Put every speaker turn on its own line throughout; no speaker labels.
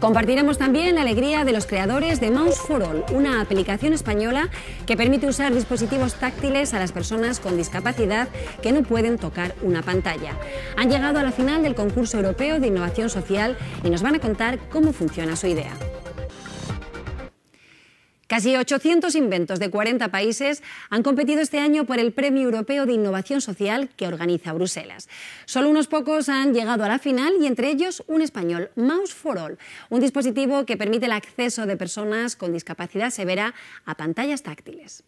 Compartiremos también la alegría de los creadores de Mouse for All, una aplicación española que permite usar dispositivos táctiles a las personas con discapacidad que no pueden tocar una pantalla. Han llegado a la final del concurso europeo de innovación social y nos van a contar cómo funciona su idea. Casi 800 inventos de 40 países han competido este año por el Premio Europeo de Innovación Social que organiza Bruselas. Solo unos pocos han llegado a la final y entre ellos un español, Mouse for All, un dispositivo que permite el acceso de personas con discapacidad severa a pantallas táctiles.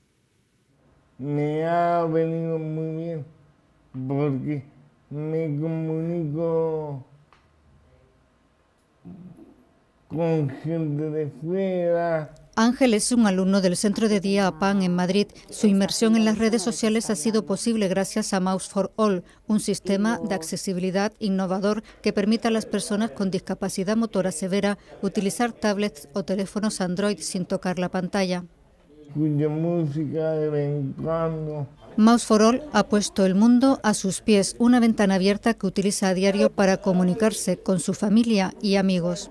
Me ha venido muy bien porque me comunico con gente de fuera
Ángel es un alumno del centro de día APAN en Madrid. Su inmersión en las redes sociales ha sido posible gracias a Mouse for All, un sistema de accesibilidad innovador que permite a las personas con discapacidad motora severa utilizar tablets o teléfonos Android sin tocar la pantalla. Mouse for All ha puesto el mundo a sus pies, una ventana abierta que utiliza a diario para comunicarse con su familia y amigos.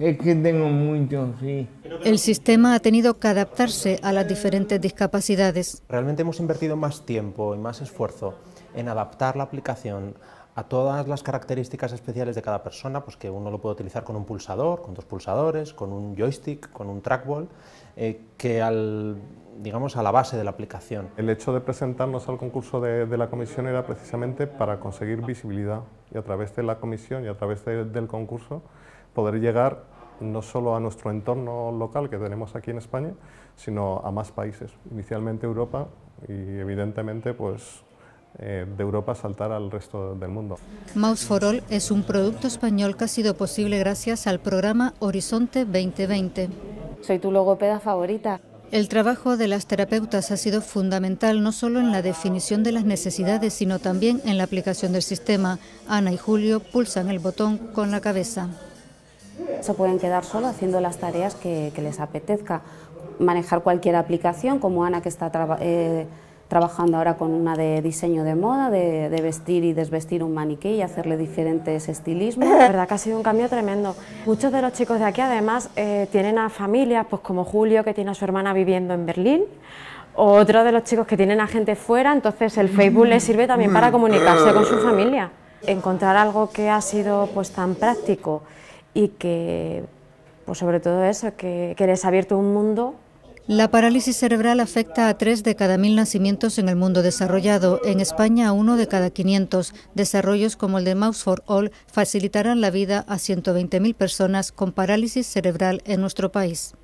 Es que tengo sí.
El sistema ha tenido que adaptarse a las diferentes discapacidades.
Realmente hemos invertido más tiempo y más esfuerzo en adaptar la aplicación a todas las características especiales de cada persona, pues que uno lo puede utilizar con un pulsador, con dos pulsadores, con un joystick, con un trackball, eh, que al, digamos, a la base de la aplicación. El hecho de presentarnos al concurso de, la comisión era precisamente para conseguir visibilidad y a través de la comisión y a través del concurso poder llegar no solo a nuestro entorno local que tenemos aquí en España, sino a más países. Inicialmente Europa y evidentemente pues eh, de Europa saltar al resto del mundo.
Mouse for All es un producto español que ha sido posible gracias al programa Horizonte 2020. Soy tu logopeda favorita. El trabajo de las terapeutas ha sido fundamental no solo en la definición de las necesidades, sino también en la aplicación del sistema. Ana y Julio pulsan el botón con la cabeza
se pueden quedar solo haciendo las tareas que, les apetezca. Manejar cualquier aplicación, como Ana que está eh, trabajando ahora con una de diseño de moda, de, vestir y desvestir un maniquí y hacerle diferentes estilismos. La verdad que ha sido un
cambio tremendo. Muchos de los chicos de aquí además eh, tienen a familias, pues como Julio que tiene a su hermana viviendo en Berlín, otro de los chicos que tienen a gente fuera, entonces el Facebook les sirve también para comunicarse con su familia. Encontrar algo que ha sido pues tan práctico
y que, pues sobre todo eso, que, que les abierto un mundo la parálisis cerebral afecta a tres de cada mil nacimientos en el mundo desarrollado. En España, a uno de cada 500. Desarrollos como el de Mouse for All facilitarán la vida a 120.000 personas con parálisis cerebral en nuestro país.